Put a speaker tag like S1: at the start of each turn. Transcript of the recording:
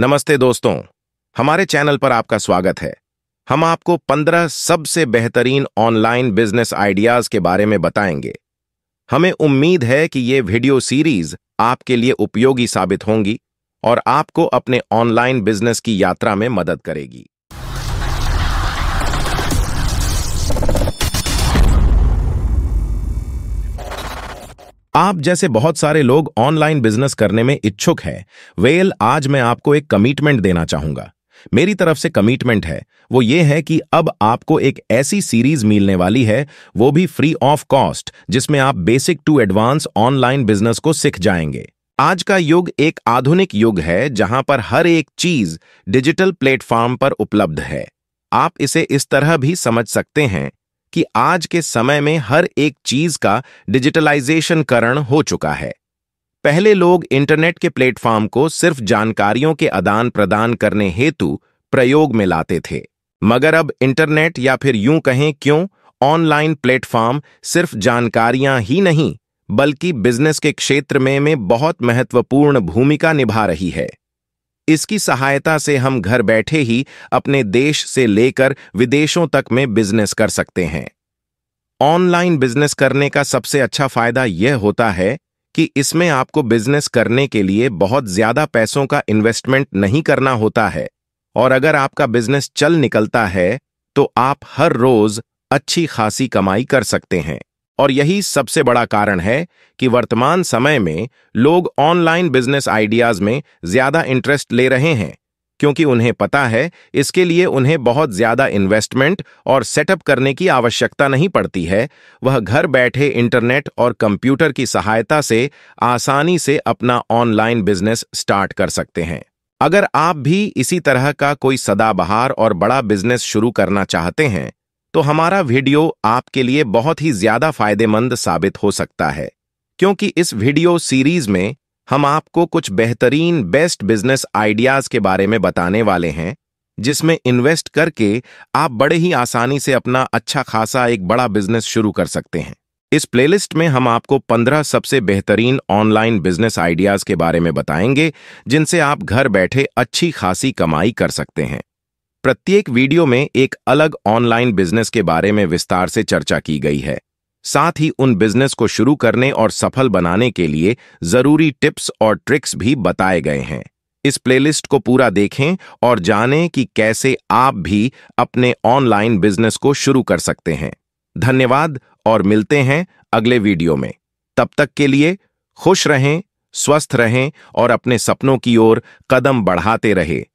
S1: नमस्ते दोस्तों हमारे चैनल पर आपका स्वागत है हम आपको 15 सबसे बेहतरीन ऑनलाइन बिजनेस आइडियाज के बारे में बताएंगे हमें उम्मीद है कि ये वीडियो सीरीज आपके लिए उपयोगी साबित होंगी और आपको अपने ऑनलाइन बिजनेस की यात्रा में मदद करेगी आप जैसे बहुत सारे लोग ऑनलाइन बिजनेस करने में इच्छुक हैं वेल आज मैं आपको एक कमिटमेंट देना चाहूंगा मेरी तरफ से कमिटमेंट है वो ये है कि अब आपको एक ऐसी सीरीज मिलने वाली है वो भी फ्री ऑफ कॉस्ट जिसमें आप basic to advance online business को सीख जाएंगे आज का युग एक आधुनिक युग है जहां पर हर एक चीज डिजिटल प्लेटफॉर्म पर उपलब्ध है आप इसे इस तरह भी समझ सकते हैं कि आज के समय में हर एक चीज का डिजिटलाइजेशन करण हो चुका है पहले लोग इंटरनेट के प्लेटफॉर्म को सिर्फ जानकारियों के आदान प्रदान करने हेतु प्रयोग में लाते थे मगर अब इंटरनेट या फिर यूं कहें क्यों ऑनलाइन प्लेटफॉर्म सिर्फ जानकारियां ही नहीं बल्कि बिजनेस के क्षेत्र में, में बहुत महत्वपूर्ण भूमिका निभा रही है इसकी सहायता से हम घर बैठे ही अपने देश से लेकर विदेशों तक में बिजनेस कर सकते हैं ऑनलाइन बिजनेस करने का सबसे अच्छा फायदा यह होता है कि इसमें आपको बिजनेस करने के लिए बहुत ज्यादा पैसों का इन्वेस्टमेंट नहीं करना होता है और अगर आपका बिजनेस चल निकलता है तो आप हर रोज अच्छी खासी कमाई कर सकते हैं और यही सबसे बड़ा कारण है कि वर्तमान समय में लोग ऑनलाइन बिजनेस आइडियाज में ज्यादा इंटरेस्ट ले रहे हैं क्योंकि उन्हें पता है इसके लिए उन्हें बहुत ज्यादा इन्वेस्टमेंट और सेटअप करने की आवश्यकता नहीं पड़ती है वह घर बैठे इंटरनेट और कंप्यूटर की सहायता से आसानी से अपना ऑनलाइन बिजनेस स्टार्ट कर सकते हैं अगर आप भी इसी तरह का कोई सदाबहार और बड़ा बिजनेस शुरू करना चाहते हैं तो हमारा वीडियो आपके लिए बहुत ही ज्यादा फायदेमंद साबित हो सकता है क्योंकि इस वीडियो सीरीज में हम आपको कुछ बेहतरीन बेस्ट बिजनेस आइडियाज के बारे में बताने वाले हैं जिसमें इन्वेस्ट करके आप बड़े ही आसानी से अपना अच्छा खासा एक बड़ा बिजनेस शुरू कर सकते हैं इस प्लेलिस्ट में हम आपको 15 सबसे बेहतरीन ऑनलाइन बिजनेस आइडियाज के बारे में बताएंगे जिनसे आप घर बैठे अच्छी खासी कमाई कर सकते हैं प्रत्येक वीडियो में एक अलग ऑनलाइन बिजनेस के बारे में विस्तार से चर्चा की गई है साथ ही उन बिजनेस को शुरू करने और सफल बनाने के लिए जरूरी टिप्स और ट्रिक्स भी बताए गए हैं इस प्लेलिस्ट को पूरा देखें और जानें कि कैसे आप भी अपने ऑनलाइन बिजनेस को शुरू कर सकते हैं धन्यवाद और मिलते हैं अगले वीडियो में तब तक के लिए खुश रहें स्वस्थ रहें और अपने सपनों की ओर कदम बढ़ाते रहें